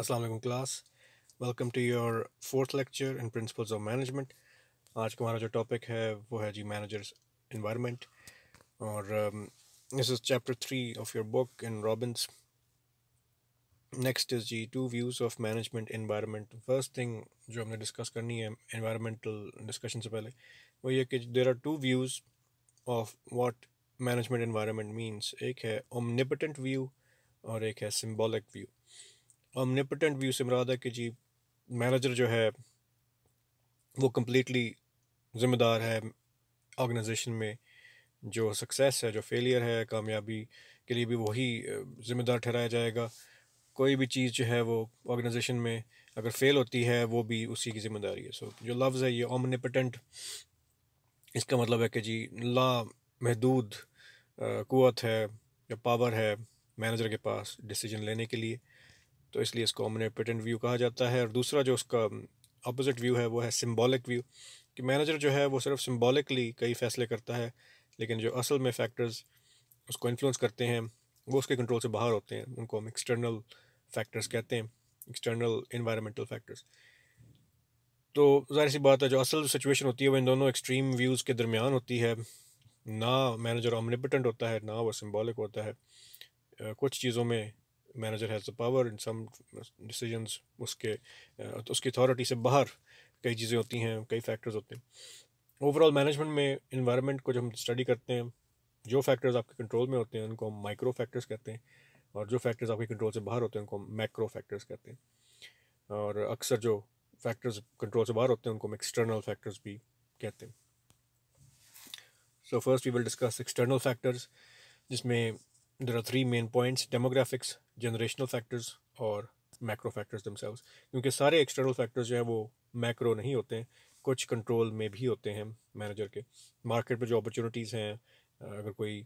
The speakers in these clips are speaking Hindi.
Assalamu alaikum class. Welcome to your fourth lecture in Principles of Management. आज का topic है वो managers environment और um, this is chapter three of your book in Robbins. Next is the two views of management environment. First thing जो हमने discuss करनी environmental discussion से पहले there are two views of what management environment means. एक है omnipotent view और एक है symbolic view. ऑमनिपटेंट व्यू से मुराद है कि जी मैनेजर जो है वो कम्प्लीटली ज़िम्मेदार है ऑर्गेनाइजेशन में जो सक्सेस है जो फेलियर है कामयाबी के लिए भी वही ज़िम्मेदार ठहराया जाएगा कोई भी चीज़ जो है वो ऑर्गेनाइजेशन में अगर फेल होती है वो भी उसी की ज़िम्मेदारी है सो so, जो लफ्ज़ है ये ओमनिपटेंट इसका मतलब है कि जी ला महदूद कुत है या पावर है मैनेजर के पास डिसीजन लेने के लिए तो इसलिए इसको ओमनिपोटेंट व्यू कहा जाता है और दूसरा जो उसका अपोजिट व्यू है वो है सिम्बॉलिक व्यू कि मैनेजर जो है वो सिर्फ सिम्बॉलिकली कई फैसले करता है लेकिन जो असल में फैक्टर्स उसको इन्फ्लुएंस करते हैं वो उसके कंट्रोल से बाहर होते हैं उनको हम एक्सटर्नल फैक्टर्स कहते हैं एक्सटर्नल इन्वायरमेंटल फैक्टर्स तो जाहिर सी बात है जो असल सिचुएशन होती है वो इन दोनों एक्सट्रीम व्यूज़ के दरमियान होती है ना मैनेजर ऑमनिपिटेंट होता है ना वो सिम्बॉलिक होता है कुछ चीज़ों में manager has the power in some decisions उसके तो उसकी अथॉरिटी से बाहर कई चीज़ें होती हैं कई फैक्टर्स होते हैं ओवरऑल मैनेजमेंट में इन्वायरमेंट को जब हम स्टडी करते हैं जो फैक्टर्स आपके कंट्रोल में होते हैं उनको हम माइक्रो फैक्टर्स कहते हैं और जो फैक्टर्स आपके कंट्रोल से बाहर होते हैं उनको हम मैक्रो फैक्टर्स कहते हैं और अक्सर जो फैक्टर्स कंट्रोल से बाहर होते हैं उनको हम एक्सटर्नल फैक्टर्स भी कहते हैं so first we will discuss external factors जिसमें there are three main points demographics generational factors और मैक्रो फैक्टर्स दमसेल्व क्योंकि सारे एक्सटर्नल फैक्टर्स जो है वो मैक्रो नहीं होते हैं कुछ कंट्रोल में भी होते हैं मैनेजर के मार्केट में जो अपॉर्चुनिटीज़ हैं अगर कोई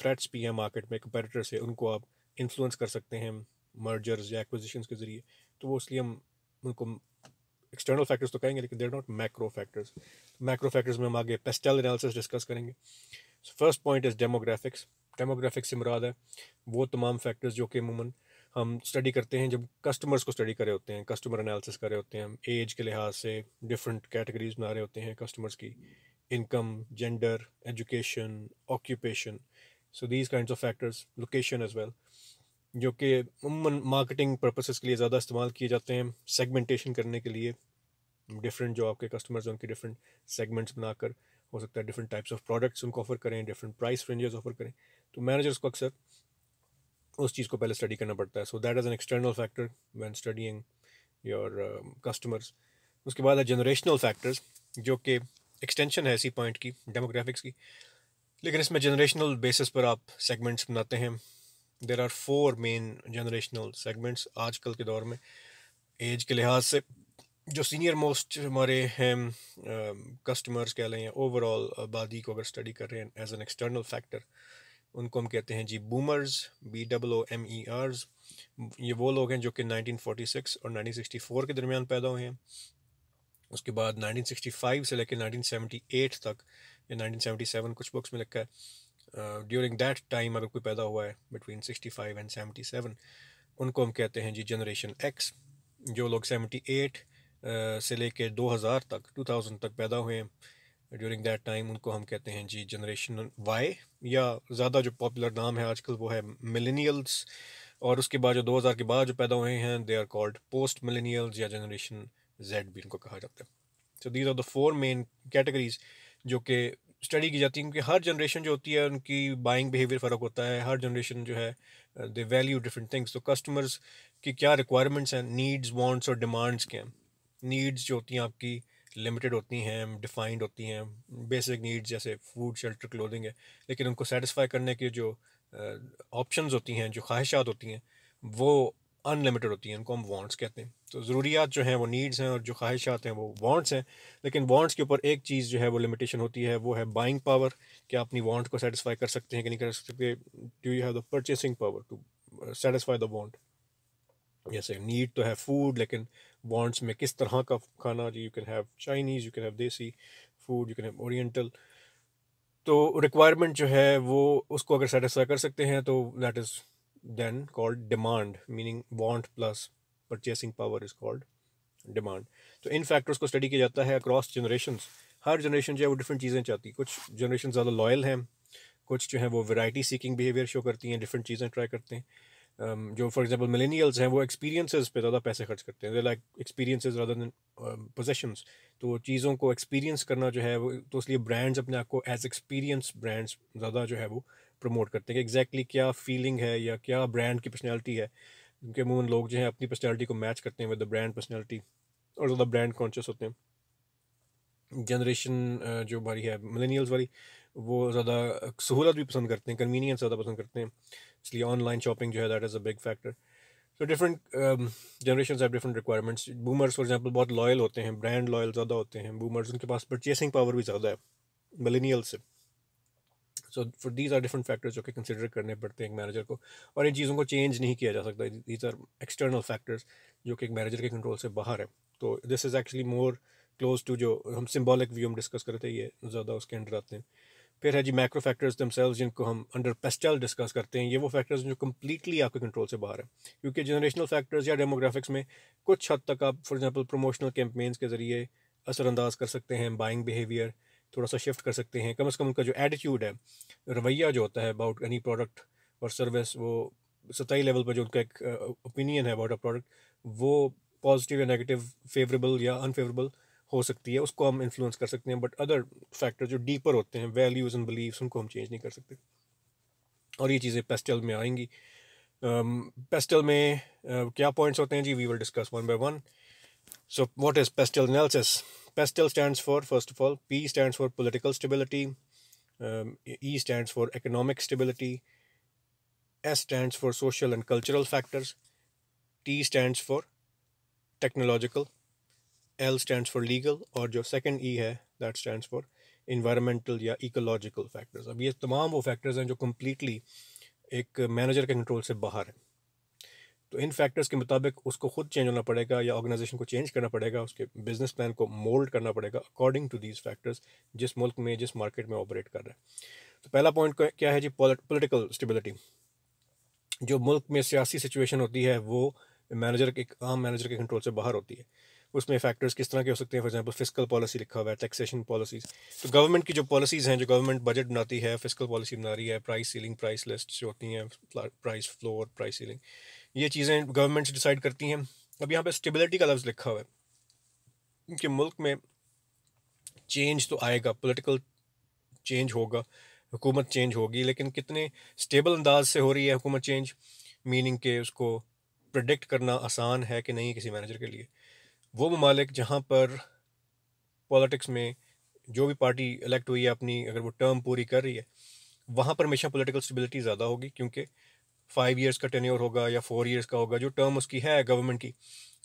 थ्रेट्स भी हैं मार्केट में कंपेटिटर से उनको आप इन्फ्लुंस कर सकते हैं मर्जर्स या एक्विजिशंस के ज़रिए तो वो इसलिए हम उनको एक्सटर्नल फैक्टर्स तो कहेंगे लेकिन there not macro factors macro factors में हम आगे पेस्टल एनालिसिस डिस्कस करेंगे first point is demographics demographic से मुराद है वो तमाम फैक्टर्स जो कि अमूमन हम स्टडी करते हैं जब कस्टमर्स को स्टडी कर रहे होते हैं कस्टमर एनालिसिस कर रहे होते हैं हम एज के लिहाज से डिफरेंट कैटेगरीज बना रहे होते हैं कस्टमर्स की income gender education occupation so these kind of factors location as well जो कि अमूमन मार्केटिंग पर्पसेस के लिए ज़्यादा इस्तेमाल किए जाते हैं सेगमेंटेशन करने के लिए डिफरेंट जो आपके कस्टमर्स हैं उनके डिफरेंट सेगमेंट्स बनाकर हो सकता है डिफरेंट टाइप्स ऑफ प्रोडक्ट्स उनको ऑफर करें डिफरेंट प्राइस रेंजेस ऑफर करें तो मैनेजर्स को अक्सर उस चीज़ को पहले स्टडी करना पड़ता है so that is an external factor when studying your customers उसके बाद है जनरेशनल फैक्टर्स जो कि एक्सटेंशन है इसी पॉइंट की डेमोग्राफिक्स की लेकिन इसमें जनरेशनल बेसिस पर आप सेगमेंट्स बनाते हैं there are four main generational segments आजकल के दौर में एज के लिहाज से जो सीनियर मोस्ट हमारे हैं कस्टमर्स कह लें ओवरऑल आबादी को अगर स्टडी कर रहे हैं एज एन एक्सटर्नल फैक्टर उनको हम कहते हैं जी boomers B W M E Rs ये वो लोग हैं जो कि 1946 और 1964 के दरमियान पैदा हुए हैं उसके बाद 1965 से लेकर 1978 तक या 1977 कुछ बुक्स में लिखा है ड्यूरिंग दैट टाइम अगर कोई पैदा हुआ है बिटवीन 65 एंड 77 उनको हम कहते हैं जी जनरेशन एक्स जो लोग 78 से लेके 2000 तक 2000 तक पैदा हुए ड्यूरिंग दैट टाइम उनको हम कहते हैं जी जनरेशन वाई या ज़्यादा जो पॉपुलर नाम है आजकल वो है मिलेनियल्स और उसके बाद जो 2000 के बाद जो पैदा हुए हैं they are called post millennials या जनरेशन जेड भी इनको कहा जाता है so these are the four main categories जो कि स्टडी की जाती है क्योंकि हर जनरेशन जो होती है उनकी बाइंग बिहेवियर फ़र्क होता है हर जनरेशन जो है दे वैल्यू डिफरेंट थिंग्स तो कस्टमर्स की क्या रिक्वायरमेंट्स हैं नीड्स वांट्स और डिमांड्स क्या हैं नीड्स जो होती हैं आपकी लिमिटेड होती हैं डिफाइंड होती हैं बेसिक नीड्स जैसे फूड शेल्टर क्लोथिंग है लेकिन उनको सेटिस्फाई करने के जो ऑप्शन uh, होती हैं जो ख्वाहिशात होती हैं वो अनलिमिटेड होती हैं उनको हम वांट्स कहते हैं तो ज़रूरियात जो हैं वो नीड्स हैं और जो ख्वाहिशात हैं वो वांट्स हैं लेकिन वांट्स के ऊपर एक चीज़ जो है वो लिमिटेशन होती है वो है बाइंग पावर कि आप अपनी वांट को सेटिस्फाई कर सकते हैं कि नहीं कर सकते do you have the purchasing power to satisfy the want जैसे नीड तो है फूड लेकिन वांट्स में किस तरह का खाना जी you can have Chinese you can have desi food you can have oriental तो रिक्वायरमेंट जो है वो उसको अगर सेटिस्फाई कर सकते हैं तो that is then called demand meaning want plus purchasing power is called demand तो इन फैक्टर्स को स्टडी किया जाता है अक्रॉस जनरेशन हर जनरेशन जो है वो डिफरेंट चीज़ें चाहती है कुछ जनरेशन ज़्यादा लॉयल हैं कुछ जो है वो वैरायटी सीकिंग बिहेवियर शो करती हैं डिफरेंट चीज़ें ट्राई करते हैं Um, जो फॉर एग्जांपल मिलेनियल्स हैं वो एक्सपीरियंसेस पे ज़्यादा पैसे खर्च करते हैं like experiences rather than possessions तो चीज़ों को एक्सपीरियंस करना जो है वो तो इसलिए ब्रांड्स अपने आप को एज एक्सपीरियंस ब्रांड्स ज़्यादा जो है वो प्रमोट करते हैं कि एग्जैक्टली exactly क्या फीलिंग है या क्या ब्रांड की पर्सनैलिटी है क्योंकि मूवन लोग जो है अपनी पर्सनैलिटी को मैच करते हैं विद द ब्रांड पर्सनैलिटी और ज़्यादा ब्रांड कॉन्शियस होते हैं जनरेशन uh, जो हमारी है मिलेनियल्स वाली वो ज़्यादा सहूलत भी पसंद करते हैं कन्वीनियंस ज़्यादा पसंद करते हैं इसलिए ऑनलाइन शॉपिंग जो है that is a big factor so different generation have different requirements boomers for example बहुत लॉयल होते हैं ब्रांड लॉयल ज़्यादा होते हैं बूमर्स उनके पास परचेसिंग पावर भी ज़्यादा है मिलेनियल से so for these are different factors जो कि कंसिडर करने पड़ते हैं एक मैनेजर को और इन चीज़ों को चेंज नहीं किया जा सकता दीज आर एक्सटर्नल फैक्टर्स जो कि एक मैनेजर के कंट्रोल से बाहर है तो this is actually more close to जो हम सिम्बॉलिक व्यू हम डिस्कस करते हैं ये ज़्यादा उसके अंडर आते हैं फिर है जी माइक्रो फैक्टर्स दमसेल्स जिनको हम अंडर पेस्टल डिस्कस करते हैं ये वो फैक्टर्स जो कम्प्लीटली आपके कंट्रोल से बाहर है क्योंकि जनरेशनल फैक्टर्स या डेमोग्राफिक्स में कुछ हद तक आप फॉर एग्जांपल प्रमोशनल कैंपेन्स के ज़रिए असरअंदाज कर सकते हैं बाइंग बिहेवियर थोड़ा सा शिफ्ट कर सकते हैं कम अज़ कम उनका जो एटीट्यूड है रवैया जो होता है अबाउट एनी प्रोडक्ट और सर्विस वो सतही लेवल पर जो उनका एक ओपिनियन है अबाउट अ प्रोडक्ट वो पॉजिटिव या नेगेटिव फेवरेबल या अनफेवरेबल हो सकती है उसको हम इन्फ्लुएंस कर सकते हैं बट अदर फैक्टर जो डीपर होते हैं वैल्यूज़ एंड बिलीव्स उनको हम चेंज नहीं कर सकते और ये चीज़ें पेस्टल में आएंगी पेस्टल um, में uh, क्या पॉइंट्स होते हैं जी we will discuss one by one so what is PESTEL analysis PESTEL stands for first of all P stand for political stability E stand for economic stability S stand for social and cultural factors T stand for technological L stand for legal और जो सेकेंड ई e है दैट स्टैंड फॉर इन्वायरमेंटल या इकोलॉजिकल फैक्टर्स अब ये तमाम वो फैक्टर्स हैं जो कम्प्लीटली एक मैनेजर के कंट्रोल से बाहर है तो इन फैक्टर्स के मुताबिक उसको खुद चेंज होना पड़ेगा या ऑर्गेनाइजेशन को चेंज करना पड़ेगा उसके बिजनेस प्लान को मोल्ड करना पड़ेगा अकॉर्डिंग टू दीज फैक्टर्स जिस मुल्क में जिस मार्केट में ऑपरेट कर रहे हैं तो पहला पॉइंट क्या है जी पोलिटिकल स्टेबिलिटी जो मुल्क में सियासी सिचुएशन होती है वो मैनेजर के आम मैनेजर के कंट्रोल से बाहर होती है उसमें फैक्टर्स किस तरह के हो सकते हैं फॉर एग्जांपल फिजिकल पॉलिसी लिखा हुआ है टैक्सेशन पॉलिसीज तो गवर्नमेंट की जो पॉलिसीज़ हैं जो गवर्नमेंट बजट बनाती है फिस्कल पॉलिसी बना रही है प्राइस सीलिंग प्राइस लिस्ट जो होती हैं प्राइस फ्लोर प्राइस सीलिंग ये चीज़ें गवर्नमेंट्स डिसाइड करती हैं अब यहाँ पर स्टेबिलिटी का लफ्ज़ लिखा हुआ है कि मुल्क में चेंज तो आएगा पोलिटिकल चेंज होगा हुकूमत चेंज होगी लेकिन कितने स्टेबल अंदाज से हो रही है हुकूमत चेंज मीनिंग के उसको प्रडिक्ट करना आसान है कि नहीं किसी मैनेजर के लिए वो ममालिक जहाँ पर पॉलिटिक्स में जो भी पार्टी इलेक्ट हुई है अपनी अगर वो टर्म पूरी कर रही है वहाँ पर हमेशा पॉलिटिकल स्टेबिलिटी ज़्यादा होगी क्योंकि फाइव इयर्स का टेन्योर होगा या फोर इयर्स का होगा जो टर्म उसकी है गवर्नमेंट की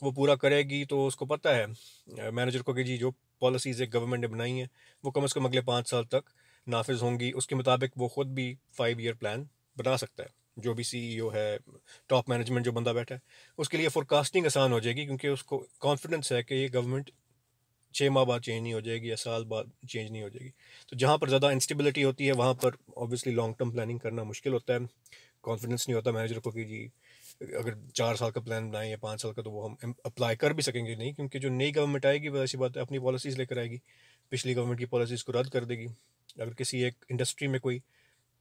वो पूरा करेगी तो उसको पता है मैनेजर को कि जी जो पॉलिसीज़ एक गवर्नमेंट ने बनाई हैं वो कम अज़ कम अगले पाँच साल तक नाफिज होंगी उसके मुताबिक वो ख़ुद भी फाइव ईयर प्लान बना सकता है जो भी ओ e है टॉप मैनेजमेंट जो बंदा बैठा है उसके लिए फोरकास्टिंग आसान हो जाएगी क्योंकि उसको कॉन्फिडेंस है कि ये गवर्नमेंट छः माह बाद चेंज नहीं हो जाएगी या साल बाद चेंज नहीं हो जाएगी तो जहाँ पर ज़्यादा इंस्टेबिलिटी होती है वहाँ पर ऑब्वियसली लॉन्ग टर्म प्लानिंग करना मुश्किल होता है कॉन्फिडेंस नहीं होता मैनेजर को कि जी अगर चार साल का प्लान बनाएं या पाँच साल का तो वो हम अप्लाई कर भी सकेंगे नहीं क्योंकि जो नई गवर्नमेंट आएगी वह ऐसी बात है अपनी पॉलिसीज़ लेकर आएगी पिछली गवर्नमेंट की पॉलिसीज़ को रद्द कर देगी अगर किसी एक इंडस्ट्री में कोई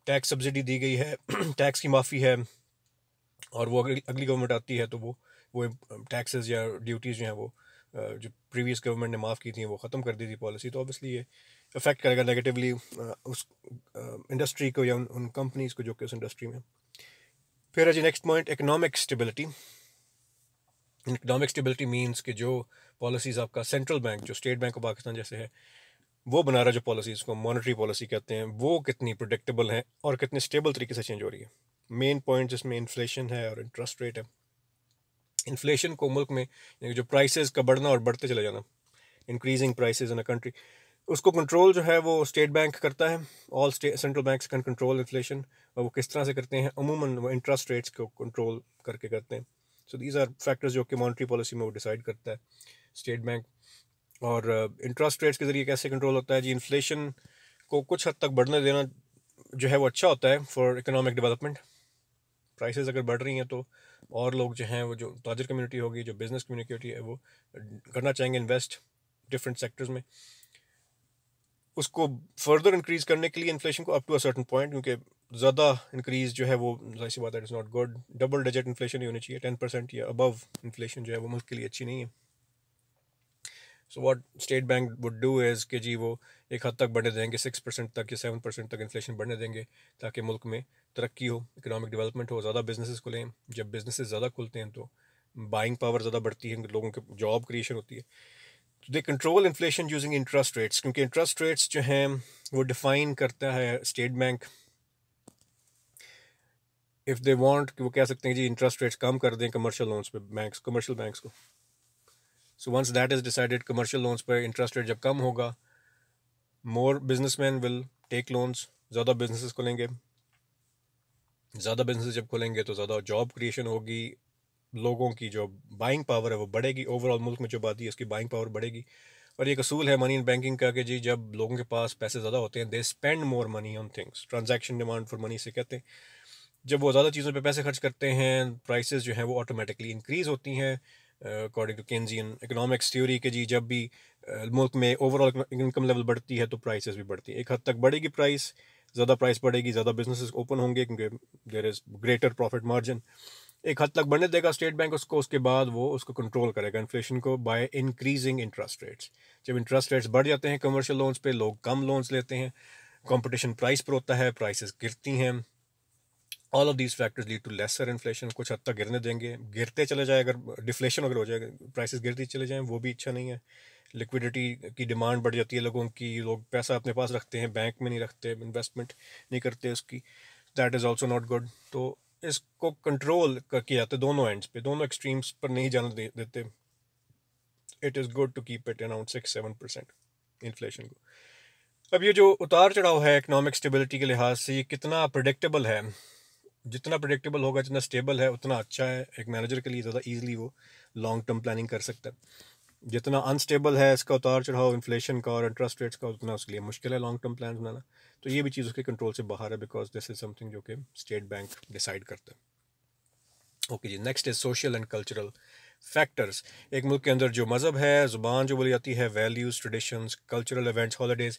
टैक्स सब्सिडी दी गई है टैक्स की माफ़ी है और वो अगली अगली गवर्नमेंट आती है तो वो वो टैक्सेस या ड्यूटीज़ जो हैं वो जो प्रीवियस गवर्नमेंट ने माफ़ की थी वो ख़त्म कर दी थी पॉलिसी तो ऑब्वियसली ये इफेक्ट करेगा नेगेटिवली उस इंडस्ट्री को या उन, उन कंपनीज़ को जो कि उस इंडस्ट्री में फिर है जी next point economic stability economic stability means कि जो पॉलिसीज़ आपका सेंट्रल बैंक जो स्टेट बैंक ऑफ पाकिस्तान जैसे है वो बना रहा जो पॉलिसी इसको मॉनिटरी पॉलिसी कहते हैं वो कितनी प्रोडिक्टेबल हैं और कितने स्टेबल तरीके से चेंज हो रही है मेन पॉइंट जिसमें इन्फ्लेशन है और इंटरेस्ट रेट है इन्फ्लेशन को मुल्क में जो प्राइसेस का बढ़ना और बढ़ते चले जाना increasing prices in a country उसको कंट्रोल जो है वो स्टेट बैंक करता है or state central bank can control inflation और वो किस तरह से करते हैं अमूमन वो इंटरेस्ट रेट्स को कंट्रोल करके करते हैं सो दीज आर फैक्टर्स जो कि मॉनिटरी पॉलिसी में वो डिसाइड करता है स्टेट बैंक और इंटरेस्ट uh, रेट्स के ज़रिए कैसे कंट्रोल होता है जी इन्फ्लेशन को कुछ हद तक बढ़ने देना जो है वो अच्छा होता है फॉर इकोनॉमिक डेवलपमेंट प्राइसेस अगर बढ़ रही हैं तो और लोग जो हैं वो जो ताजर कम्युनिटी होगी जो बिज़नेस कम्युनिटी है वो uh, करना चाहेंगे इन्वेस्ट डिफरेंट सेक्टर्स में उसको फर्दर इंक्रीज़ करने के लिए इन्फ्लेशन को up to a certain point क्योंकि ज़्यादा इंक्रीज़ जो है वो जैसी बात है is not good double digit inflation ही होनी चाहिए टेन परसेंट या अबव इन्फ्लेशन जो है वो मुल्क के लिए अच्छी नहीं है so what state bank would do is कि जी वो एक हद तक बढ़ने देंगे सिक्स परसेंट तक या सेवन परसेंट तक इन्फ्लेशन बढ़ने देंगे ताकि मुल्क में तरक्की हो इकोनॉमिक डेवलपमेंट हो ज़्यादा बिजनेसेस खुलें जब बिजनेसेस ज़्यादा खुलते हैं तो बाइंग पावर ज़्यादा बढ़ती है लोगों के जॉब क्रिएशन होती है तो they control inflation using interest rates क्योंकि इंटरेस्ट रेट्स जो हैं वो डिफाइन करता है state bank if they want वो कह सकते हैं जी इंटरेस्ट रेट्स कम कर दें कमर्शियल लोन्स पे बैंक्स कमर्शियल बैंक्स को so once that is decided commercial loans पर इंटरेस्ट रेट जब कम होगा more man will take loans ज़्यादा बिजनेसेस खुलेंगे ज़्यादा बिजनेस जब खुलेंगे तो ज़्यादा जॉब क्रिएशन होगी लोगों की जो बाइंग पावर है वो बढ़ेगी ओवरऑल मुल्क में जो बात है उसकी बाइंग पावर बढ़ेगी और ये असूल है मनी इन बैंकिंग का कि जी जब लोगों के पास पैसे ज़्यादा होते हैं they spend more money on things transaction demand for money से कहते हैं जब वो ज़्यादा चीज़ों पे पैसे खर्च करते हैं प्राइसेस जो हैं वो ऑटोमेटिकली इंक्रीज़ होती हैं according to Keynesian economics theory के जी जब भी मुल्क में ओवरऑल इनकम लेवल बढ़ती है तो प्राइसेस भी बढ़ती है एक हद तक बढ़ेगी प्राइस ज़्यादा प्राइस बढ़ेगी ज़्यादा बिजनेस ओपन होंगे क्योंकि there is greater profit margin एक हद तक बढ़ने देगा स्टेट बैंक उसको उसके बाद वो उसको कंट्रोल करेगा इन्फ्लेशन को बाय इंक्रीजिंग इंटरेस्ट रेट्स जब इंटरेस्ट रेट्स बढ़ जाते हैं कमर्शियल लोन्स पे लोग कम लोन्स लेते हैं कंपटीशन प्राइस पर होता है प्राइसेस गिरती हैं all of these factors lead to lesser inflation कुछ हद तक गिरने देंगे गिरते चले जाए अगर डिफ्लेशन अगर हो जाए प्राइसेस गिरती चले जाएँ वो भी अच्छा नहीं है लिक्विडिटी की डिमांड बढ़ जाती है लोगों की लोग पैसा अपने पास रखते हैं बैंक में नहीं रखते इन्वेस्टमेंट नहीं करते उसकी that is also not good तो इसको कंट्रोल किया जाता है दोनों एंड्स पे दोनों एक्सट्रीम्स पर नहीं जाने देते it is good to keep it around six seven percent inflation को अब ये जो उतार चढ़ाव है इकनॉमिक स्टेबिलिटी के लिहाज से ये कितना प्रडिक्टेबल है जितना प्रडिक्टेबल होगा जितना स्टेबल है उतना अच्छा है एक मैनेजर के लिए ज़्यादा ईजिली वो लॉन्ग टर्म प्लानिंग कर सकता है जितना अनस्टेबल है इसका उतार चढ़ाव इन्फ्लेशन का और इंटरेस्ट रेट्स का उतना उसके लिए मुश्किल है लॉन्ग टर्म प्लान बनाना तो ये भी चीज़ उसके कंट्रोल से बाहर है बिकॉज दिस इज़ समथिंग जो कि स्टेट बैंक डिसाइड करता है ओके okay जी next is social and cultural factors एक मुल्क के अंदर जो मज़हब है ज़ुबान जो बोली जाती है values traditions cultural events holidays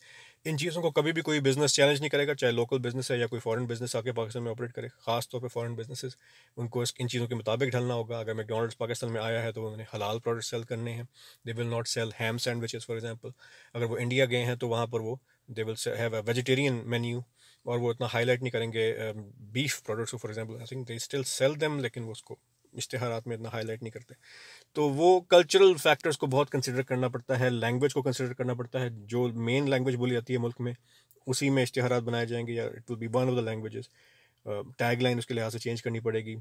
इन चीज़ों को कभी भी कोई बिज़नेस चैलेंज नहीं करेगा चाहे लोकल बिज़नेस है या कोई फॉरेन बिज़नेस आके पाकिस्तान में ऑपरेट करे खास तौर पर फॉरेन बिज़नेसेस उनको इन चीज़ों के मुताबिक ढलना होगा अगर मैकडोनल्ड्स पाकिस्तान में आया है तो उन्होंने हलाल प्रोडक्ट सेल करने हैं they will not sell ham sandwiches for example अगर वो इंडिया गए हैं तो वहाँ पर वो they will have a vegetarian menu और वो इतना हाईलाइट नहीं करेंगे बीफ um, प्रोडक्ट्स को for example I think they still sell them लेकिन वो उसको इश्तहारात में इतना हाईलाइट नहीं करते तो वो कल्चरल फैक्टर्स को बहुत कंसिडर करना पड़ता है लैंग्वेज को कंसिडर करना पड़ता है जो मेन लैंग्वेज बोली जाती है मुल्क में उसी में इश्तहार बनाए जाएंगे या it will be one of the languages tag line उसके लिहाज से चेंज करनी पड़ेगी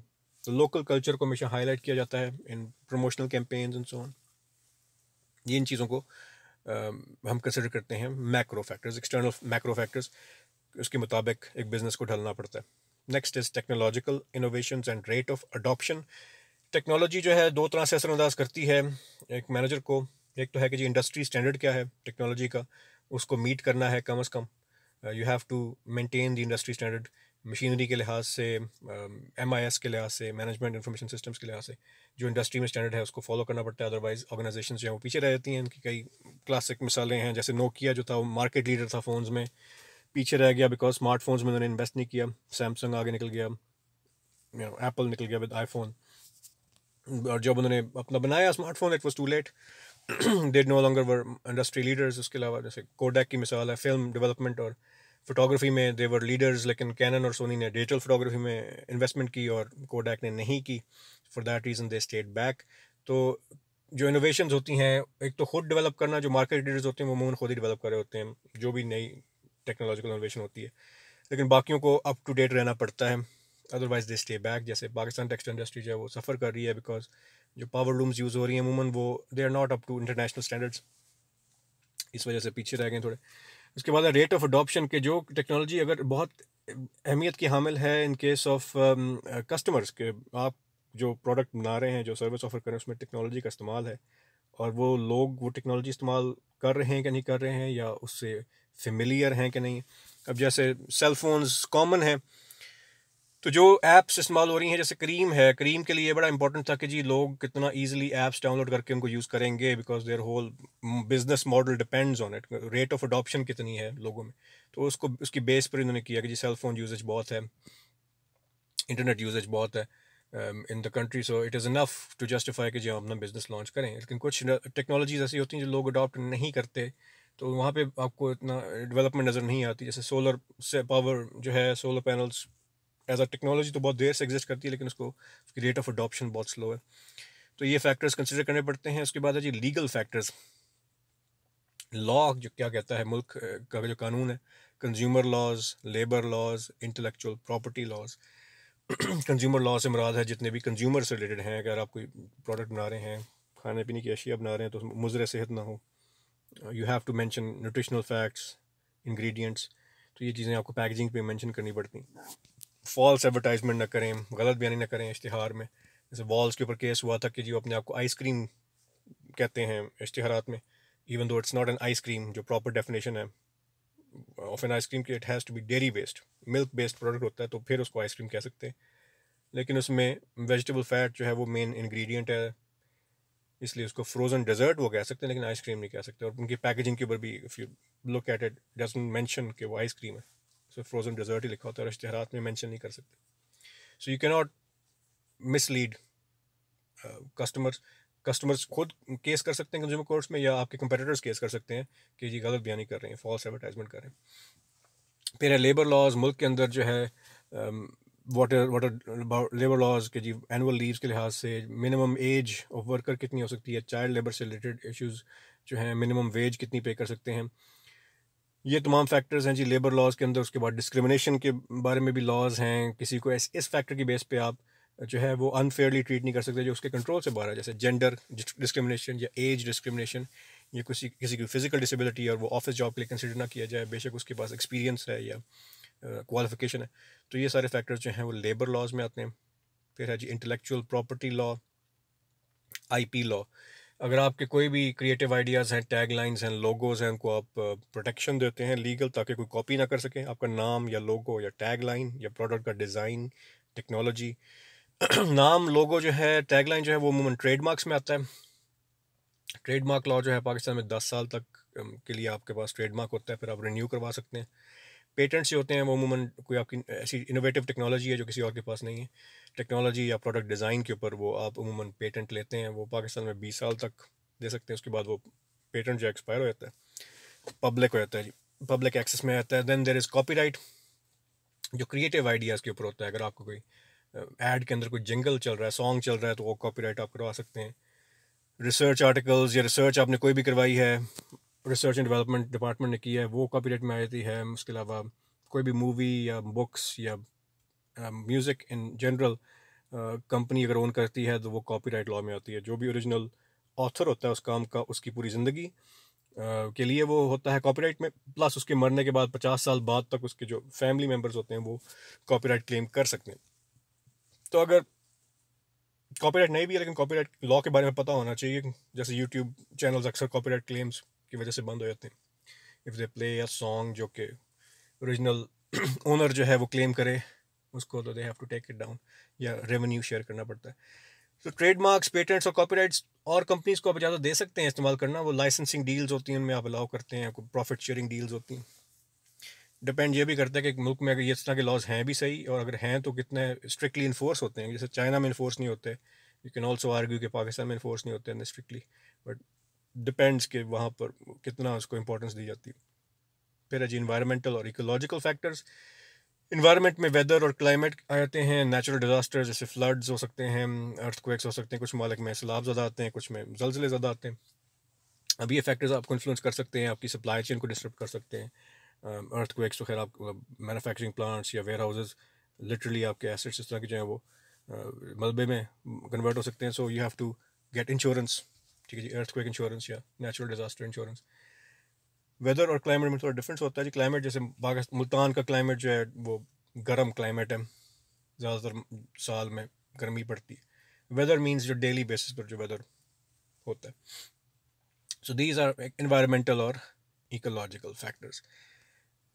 तो लोकल कल्चर को हमेशा हाईलाइट किया जाता है in promotional campaigns and so on ये इन चीज़ों को uh, हम कंसिडर करते हैं macro factors external macro factors उसके मुताबिक एक बिज़नेस को ढलना पड़ता है next is technological innovation and rate of adoption technology जो है दो तरह से असरअंदाज करती है एक मैनेजर को एक तो है कि जी इंडस्ट्री स्टैंडर्ड क्या है टेक्नोलॉजी का उसको मीट करना है कम अज़ कम you have to maintain the industry standard machinery के लिहाज से एम आई एस के लिहाज से मैनेजमेंट इन्फॉर्मेशन सिस्टम्स के लिहाज से जो इंडस्ट्री में स्टैंडर्ड है उसको फॉलो करना पड़ता है अदरवाइज ऑर्गेनाइजेशन जो है वो पीछे रह जाती हैं इनकी कई क्लासिक मिसालें हैं जैसे नोकिया जो था वो मार्केट लीडर था फ़ोन्स में पीछे रह गया बिकॉज स्मार्टफोन्स में उन्होंने इन्वेस्ट नहीं किया सैमसंग आगे निकल गया यू नो एप्पल निकल गया विद आईफोन और जब उन्होंने अपना बनाया smartphone it was too late dead no longer were industry leaders उसके अलावा जैसे कोडेक की मिसाल है फिल्म डेवलपमेंट और फोटोग्राफी में देवर लीडर्स लेकिन कैनन और सोनी ने डिजिटल फोटोग्राफी में इन्वेस्टमेंट की और कोडेक ने नहीं की for that reason they stayed back तो जो इनोवेशन होती हैं एक तो खुद डेवलप करना जो मार्केट लीडर्स होते हैं वो मून खुद ही डेवलप कर रहे होते हैं जो भी नई टेक्नोलॉजिकल इनोवेशन होती है लेकिन बाकियों को अप टू डेट रहना पड़ता है अदरवाइज दे स्टे बैक जैसे पाकिस्तान टेक्सटाइल इंडस्ट्री जो है वो सफ़र कर रही है बिकॉज जो पावर लूम्स यूज़ हो रही हैं अमूमन वो they are not up to international standards इस वजह से पीछे रह गए थोड़े उसके बाद रेट ऑफ अडोप्शन के जो टेक्नोलॉजी अगर बहुत अहमियत की हामिल है इन केस ऑफ कस्टमर्स के आप जो प्रोडक्ट बना रहे हैं जो सर्विस ऑफर कर रहे हैं उसमें टेक्नोलॉजी का इस्तेमाल है और वो लोग वो टेक्नोलॉजी इस्तेमाल कर रहे हैं कि नहीं कर रहे हैं या उससे फेमिलियर हैं कि नहीं अब जैसे सेल फोन्स कॉमन हैं तो जो ऐप्स इस्तेमाल हो रही हैं जैसे क्रीम है क्रीम के लिए बड़ा इंपॉर्टेंट था कि जी लोग कितना ईजिली ऐप्स डाउनलोड करके उनको यूज़ करेंगे because their whole business model depends on it rate of adoption कितनी है लोगों में तो उसको उसकी बेस पर इन्होंने किया कि जी सेल फोन यूजेज बहुत है इंटरनेट यूजेज बहुत है in the country so it is enough to justify कि जी हम अपना बिज़नेस लॉन्च करें लेकिन कुछ टेक्नोलॉजीज ऐसी होती हैं जो लोग अडॉप्ट नहीं करते तो वहाँ पे आपको इतना डेवलपमेंट नज़र नहीं आती जैसे सोलर से पावर जो है solar panels as a technology तो बहुत देर से एग्जिस्ट करती है लेकिन उसको उसकी रेट ऑफ अडोप्शन बहुत स्लो है तो ये फैक्टर्स कंसिडर करने पड़ते हैं उसके बाद है जी लीगल फैक्टर्स लॉ जो क्या कहता है मुल्क का जो कानून है consumer laws labour laws intellectual property laws consumer law से मराद है जितने भी कंज्यूमर से रिलेटेड हैं अगर आप कोई प्रोडक्ट बना रहे हैं खाने पीने की अशिया बना रहे हैं तो मुजर सेहत ना हो you have to mention nutritional facts ingredients तो ये चीज़ें आपको पैकेजिंग पे मेंशन करनी पड़ती फॉल्स एडवर्टाइजमेंट ना करें गलत बयानी ना करें इश्तिहार में जैसे वॉल्स के ऊपर केस हुआ था कि जो अपने आप को आइसक्रीम कहते हैं इश्तहार में even though it's not an ice cream जो प्रॉपर डेफिनेशन है ऑफ एन आइसक्रीम की it has to be dairy based milk based product होता है तो फिर उसको आइसक्रीम कह सकते हैं लेकिन उसमें वेजिटेबल फैट जो है वो मेन इन्ग्रीडियंट है इसलिए उसको फ्रोजन डेजर्ट वो कह सकते हैं लेकिन आइसक्रीम नहीं कह सकते और उनकी पैकेजिंग के ऊपर भी if you look at it doesn't mention कि वो आइसक्रीम है सो फ्रोजन डेजर्ट ही लिखा होता है और इश्तहारात में मेंशन नहीं कर सकते so you not mislead customers customers खुद केस कर सकते हैं कंज्यूमर कोर्ट्स में या आपके कंपेटिटर्स केस कर सकते हैं कि ये गलत बयानी कर रहे हैं फॉल्स एडवर्टाइजमेंट कर रहे हैं फिर है लेबर लॉज मुल्क के अंदर जो है um, water water labour laws के जी एनुअल लीव्स के लिहाज से मिनिमम एज ऑफ वर्कर कितनी हो सकती है चाइल्ड लेबर से रिलेटेड इश्यूज जो हैं मिनिमम वेज कितनी पे कर सकते हैं ये तमाम फैक्टर्स हैं जी लेबर लॉज के अंदर उसके बाद डिस्क्रिमिनेशन के बारे में भी लॉज हैं किसी को इस इस फैक्टर की बेस पे आप जो है वो अनफेयरली ट्रीट नहीं कर सकते जो उसके कंट्रोल से बाहर है जैसे जेंडर डिस्क्रिमिनेशन या एज डिस्क्रिमिनेशन या किसी किसी की फिजिकल डिसेबिलिटी और वो ऑफिस जॉब के लिए कंसिडर ना किया जाए बेशक उसके पास एक्सपीरियंस है या क्वालिफिकेशन है तो ये सारे फैक्टर्स जो हैं वो लेबर लॉज में आते हैं फिर है जी intellectual property law IP law अगर आपके कोई भी क्रिएटिव आइडियाज़ हैं टैग लाइन्स हैं लोगोज हैं उनको आप प्रोटेक्शन देते हैं लीगल ताकि कोई कॉपी ना कर सके आपका नाम या लोगो या टैग लाइन या प्रोडक्ट का डिज़ाइन टेक्नोलॉजी नाम लोगो जो है टैग लाइन जो है वो मूमन ट्रेडमार्क्स में आता है ट्रेडमार्क लॉ जो है पाकिस्तान में दस साल तक के लिए आपके पास ट्रेडमार्क होता है फिर आप रिन्यू करवा सकते हैं पेटेंट्स जो होते हैं वो अमूमन कोई आपकी ऐसी इनोवेटिव टेक्नोलॉजी है जो किसी और के पास नहीं है टेक्नोलॉजी या प्रोडक्ट डिज़ाइन के ऊपर वो आप अमूमन पेटेंट लेते हैं वो पाकिस्तान में बीस साल तक दे सकते हैं उसके बाद वो पेटेंट जो एक्सपायर हो जाता है पब्लिक हो जाता है पब्लिक एक्सेस में आता है देन देर इज़ कॉपीराइट जो क्रिएटिव आइडियाज़ के ऊपर होता है अगर आपको कोई एड के अंदर कोई जिंगल चल रहा है सॉन्ग चल रहा है तो वो कॉपीराइट आप करवा सकते हैं रिसर्च आर्टिकल्स या रिसर्च आपने कोई भी करवाई है रिसर्च एंड डेवलपमेंट डिपार्टमेंट ने किया है वो राइट में आ जाती है उसके अलावा कोई भी मूवी या बुक्स या म्यूज़िक इन जनरल कंपनी अगर ओन करती है तो वो राइट लॉ में आती है जो भी ओरिजिनल ऑथर होता है उस काम का उसकी पूरी ज़िंदगी uh, के लिए वो होता है राइट में प्लस उसके मरने के बाद पचास साल बाद तक उसके जो फैमिली मेम्बर्स होते हैं वो राइट क्लेम कर सकते हैं तो अगर कॉपीराइट नहीं भी है लेकिन कॉपीराइट लॉ के बारे में पता होना चाहिए जैसे यूट्यूब चैनल्स अक्सर कॉपीराइट क्लेम्स की वजह से बंद हो जाते हैं if they play a song जो कि ओरिजिनल ओनर जो है वो क्लेम करे उसको तो they have to take it down या रेवेन्यू शेयर करना पड़ता है तो ट्रेडमार्क्स पेटेंट्स और कॉपीराइट्स और कंपनीज को आप इजाज़त दे सकते हैं इस्तेमाल करना वो लाइसेंसिंग डील्स होती हैं उनमें आप अलाउ करते हैं आपको प्रॉफिट शेयरिंग डील्स होती हैं डिपेंड ये भी करता है कि मुल्क में अगर ये इस तरह के लॉज हैं भी सही और अगर हैं तो कितने स्ट्रिक्टली इन्फोर्स होते हैं जैसे चाइना में इन्फोर्स नहीं होते यू कैन ऑल्सो आर्ग्यू कि पाकिस्तान में इन्फोर्स नहीं होते स्ट्रिक्टली बट डिपेंड्स के वहाँ पर कितना उसको इम्पोर्टेंस दी जाती है फिर है जी इन्वायरमेंटल और इकोलॉजिकल फैक्टर्स इन्वायरमेंट में वेदर और क्लाइमेट आ जाते हैं नेचुरल डिजास्टर्स जैसे फ्लड्स हो सकते हैं अर्थक्वेक्स हो सकते हैं कुछ मालिक में सैलाब ज़्यादा आते हैं कुछ में जलजिले ज़्यादा आते हैं अब ये फैक्टर्स आपको इन्फ्लुएंस कर सकते हैं आपकी सप्लाई चेन को डिस्टर्ब कर सकते हैं अर्थक्वेक्स तो खैर आप मैनुफैक्चरिंग मतलब प्लांट्स या वेयर हाउसेज लिटरली आपके एसेट्स इस तरह के जो हैं वो मलबे में कन्वर्ट हो सकते हैं so you have to get insurance ठीक है जी अर्थक्वेक इंश्योरेंस या नेचुरल डिजास्टर इंश्योरेंस वेदर और क्लाइमेट में थोड़ा डिफरेंस होता है जी क्लाइमेट जैसे मुल्तान का क्लाइमेट जो है वो गर्म क्लाइमेट है ज़्यादातर साल में गर्मी पड़ती है वेदर मीन्स जो डेली बेसिस पर जो वेदर होता है सो दीज आर इन्वायरमेंटल और इकोलॉजिकल फैक्टर्स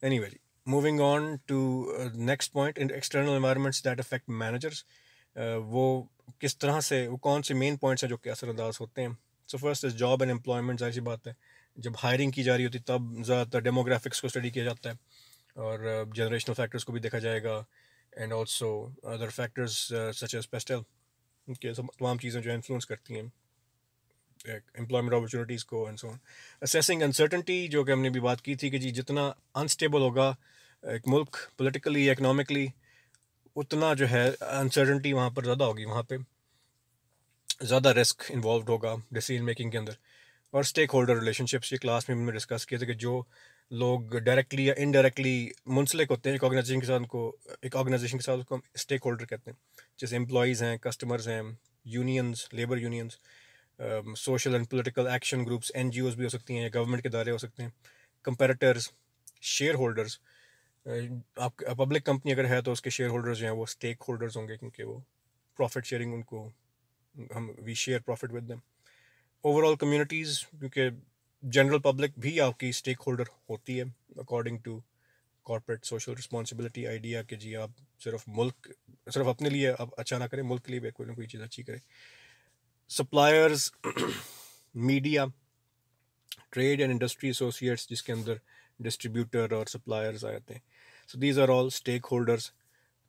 एनी जी moving on to next point in external environments that affect managers वो किस तरह से वो कौन से मेन पॉइंट्स हैं जो कि असरअंदाज होते हैं so first is job and employment ऐसी बात है जब हायरिंग की जा रही होती तब ज़्यादातर डेमोग्राफिक्स को स्टडी किया जाता है और जनरेशनल फैक्टर्स को भी देखा जाएगा and also other factors such as PESTEL के तमाम चीज़ें जो इन्फ्लुएंस करती हैं एम्प्लॉयमेंट अपॉर्चुनिटीज़ को एंड सो असेसिंग अनसर्टनटी जो कि हमने भी बात की थी कि जी जितना अनस्टेबल होगा एक मुल्क पोलिटिकली इकनॉमिकली उतना जो है अनसर्टनटी वहाँ पर ज़्यादा होगी वहाँ पर ज़्यादा रिस्क इन्वॉल्व होगा डिसीजन मेकिंग के अंदर और स्टेक होल्डर रिलेशनशिप्स ये क्लास में हमने डिस्कस किए थे कि जो लोग डायरेक्टली या इनडायरेक्टली मुंसलिक होते हैं एक ऑर्गेनाइजेशन के साथ उनको एक ऑर्गेनाइजेशन के साथ उसको हम स्टेक होल्डर कहते हैं जैसे एम्प्लॉज़ हैं कस्टमर्स हैं unions labour unions social and political action groups एन भी हो सकती हैं या गवर्नमेंट के दायरे हो सकते हैं कंपेरेटर्स शेयर होल्डर्स आप पब्लिक कंपनी अगर है तो उसके शेयर होल्डर्स जो हैं वो स्टेक होल्डर्स होंगे क्योंकि वो प्रॉफिट शेयरिंग उनको हम we share profit with them overall communities क्योंकि जनरल पब्लिक भी आपकी स्टेक होल्डर होती है according to corporate social responsibility idea कि जी आप सिर्फ मुल्क सिर्फ अपने लिए आप अच्छा ना करें मुल्क के लिए भी कोई ना कोई चीज़ अच्छी करें suppliers media trade and industry associates जिसके अंदर डिस्ट्रीब्यूटर और सप्लायर्स आ जाते हैं so these are all stakeholders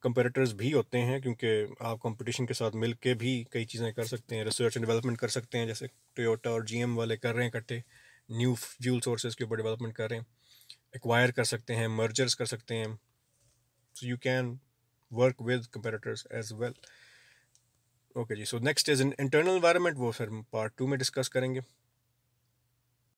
competitors भी होते हैं क्योंकि आप कंपटीशन के साथ मिल के भी कई चीज़ें कर सकते हैं रिसर्च एंड डेवलपमेंट कर सकते हैं जैसे टोयोटा और जीएम वाले कर रहे हैं इकट्ठे न्यू फ्यूल सोर्सेज के ऊपर डेवलपमेंट कर रहे हैं एक्वायर कर सकते हैं मर्जर्स कर सकते हैं so you can work with competitors as well okay जी so next is internal environment वो फिर पार्ट टू में डिस्कस करेंगे